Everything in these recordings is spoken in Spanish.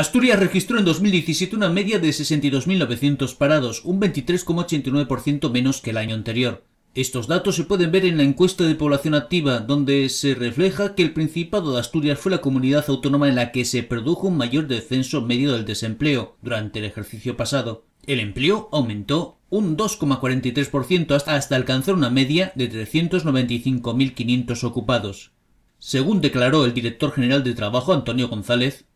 Asturias registró en 2017 una media de 62.900 parados, un 23,89% menos que el año anterior. Estos datos se pueden ver en la encuesta de población activa, donde se refleja que el Principado de Asturias fue la comunidad autónoma en la que se produjo un mayor descenso medio del desempleo durante el ejercicio pasado. El empleo aumentó un 2,43% hasta, alcanzar una media de 395.500 ocupados. Según declaró el director general de Trabajo Antonio González,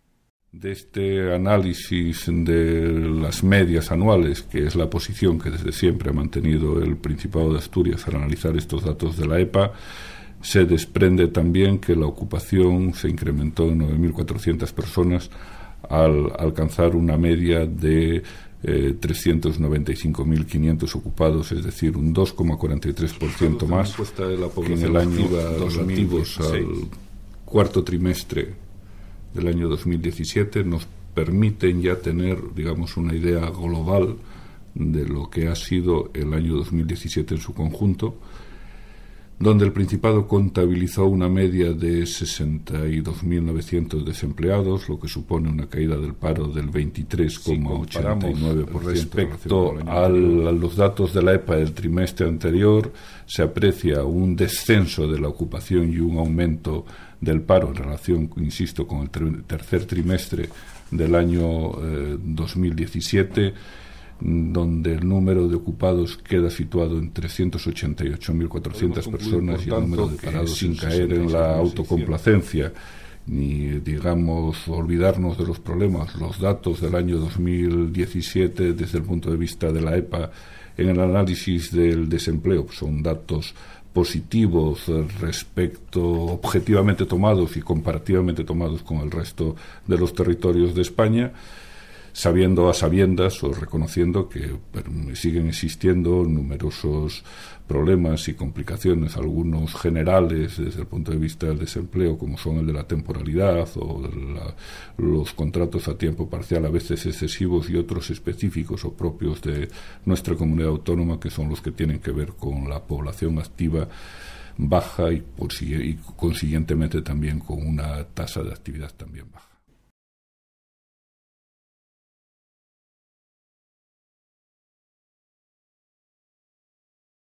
de este análisis de las medias anuales, que es la posición que desde siempre ha mantenido el Principado de Asturias al analizar estos datos de la EPA, se desprende también que la ocupación se incrementó en 9.400 personas al alcanzar una media de 395.500 eh, ocupados, es decir, un 2,43% más en el año al cuarto trimestre del año 2017 nos permiten ya tener, digamos, una idea global de lo que ha sido el año 2017 en su conjunto donde el Principado contabilizó una media de 62.900 desempleados, lo que supone una caída del paro del 23,89%. respecto a los datos de la EPA del trimestre anterior, se aprecia un descenso de la ocupación y un aumento del paro en relación, insisto, con el tercer trimestre del año 2017 eh, donde el número de ocupados queda situado en 388.400 personas y el número de parados sin caer en la autocomplacencia ni digamos olvidarnos de los problemas. Los datos del año 2017 desde el punto de vista de la EPA en el análisis del desempleo son datos positivos respecto objetivamente tomados y comparativamente tomados con el resto de los territorios de España sabiendo a sabiendas o reconociendo que siguen existiendo numerosos problemas y complicaciones, algunos generales desde el punto de vista del desempleo, como son el de la temporalidad o los contratos a tiempo parcial, a veces excesivos, y otros específicos o propios de nuestra comunidad autónoma, que son los que tienen que ver con la población activa baja y consiguientemente también con una tasa de actividad también baja.